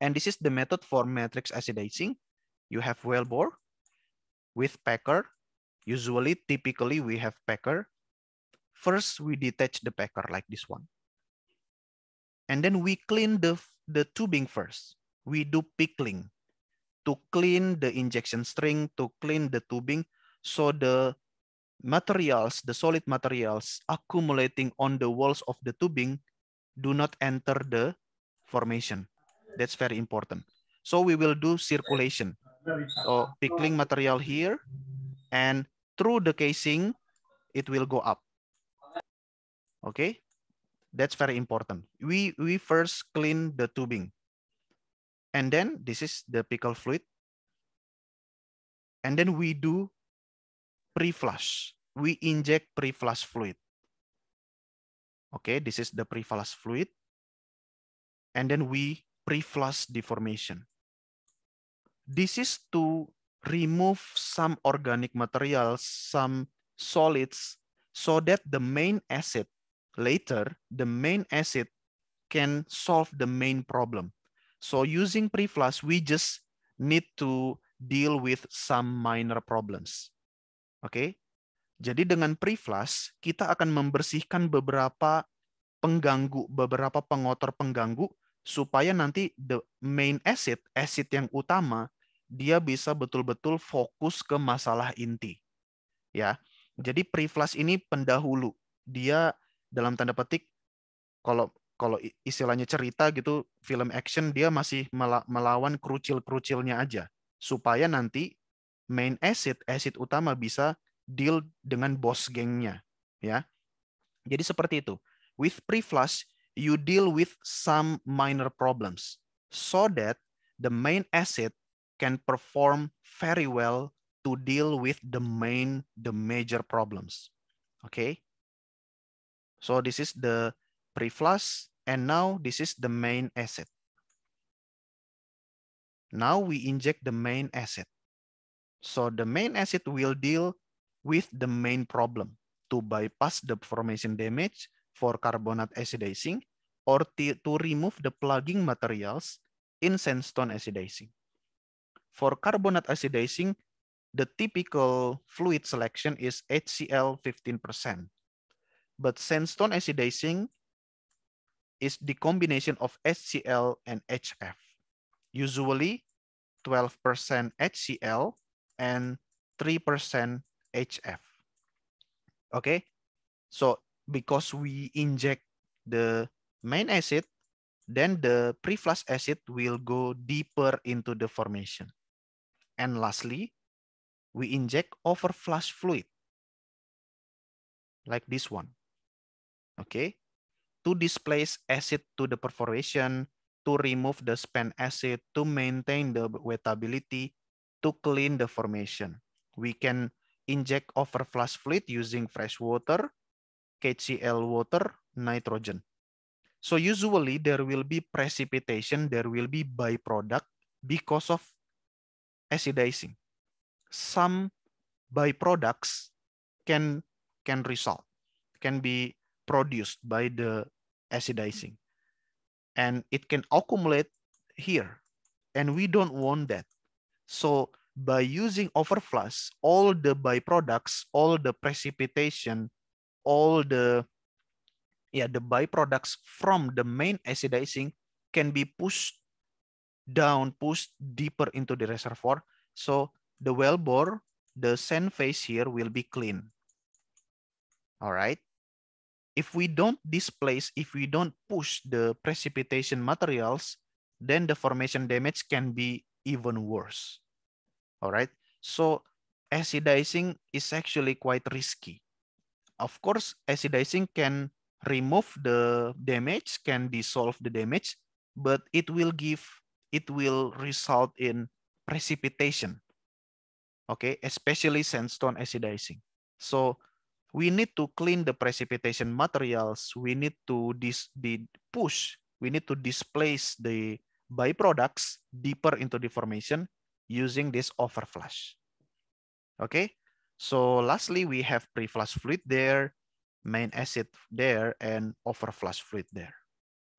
And this is the method for matrix acidizing. You have Wellbore with packer. Usually, typically, we have packer. First, we detach the packer like this one. And then we clean the, the tubing first. We do pickling to clean the injection string, to clean the tubing, so the materials, the solid materials accumulating on the walls of the tubing do not enter the formation. That's very important. So we will do circulation. So pickling material here and through the casing, it will go up. Okay, that's very important. We, we first clean the tubing. And then this is the pickle fluid. And then we do pre-flush. We inject pre-flush fluid. Okay, this is the pre-flush fluid. And then we pre-flush deformation. This is to remove some organic materials, some solids, so that the main acid later, the main acid can solve the main problem. So using pre-flush, we just need to deal with some minor problems. Oke, okay? jadi dengan pre-flush, kita akan membersihkan beberapa pengganggu, beberapa pengotor pengganggu supaya nanti the main asset, asset yang utama, dia bisa betul-betul fokus ke masalah inti. Ya. Jadi pre preflash ini pendahulu. Dia dalam tanda petik kalau kalau istilahnya cerita gitu, film action dia masih melawan kerucil-kerucilnya aja supaya nanti main asset, asset utama bisa deal dengan boss gengnya, ya. Jadi seperti itu. With pre-flush you deal with some minor problems so that the main asset can perform very well to deal with the main, the major problems. Okay. So this is the pre-flush and now this is the main asset. Now we inject the main asset. So the main asset will deal with the main problem to bypass the formation damage for carbonate acidizing or to remove the plugging materials in sandstone acidizing. For carbonate acidizing, the typical fluid selection is HCl 15%. But sandstone acidizing is the combination of HCl and HF. Usually 12% HCl and 3% HF. Okay, so because we inject the main acid, then the pre-flush acid will go deeper into the formation. And lastly, we inject overflush fluid like this one. Okay, to displace acid to the perforation, to remove the spent acid, to maintain the wettability, to clean the formation. We can inject overflush fluid using fresh water, KCl water, nitrogen. So usually there will be precipitation, there will be byproduct because of acidizing. Some byproducts can can result, can be produced by the acidizing. And it can accumulate here. And we don't want that. So by using overflush, all the byproducts, all the precipitation all the yeah the byproducts from the main acidizing can be pushed down, pushed deeper into the reservoir. So the well bore, the sand phase here will be clean. All right. If we don't displace, if we don't push the precipitation materials, then the formation damage can be even worse. All right. So acidizing is actually quite risky. Of course, acidizing can remove the damage, can dissolve the damage, but it will give, it will result in precipitation. Okay, especially sandstone acidizing. So we need to clean the precipitation materials. We need to dis the push. We need to displace the byproducts deeper into the formation using this overflush. Okay, so lastly, we have pre-flush fluid there, main acid there, and overflush fluid there.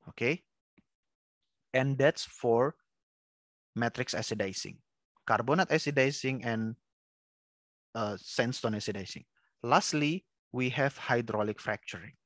Okay. And that's for matrix acidizing, carbonate acidizing, and uh, sandstone acidizing. Lastly, we have hydraulic fracturing.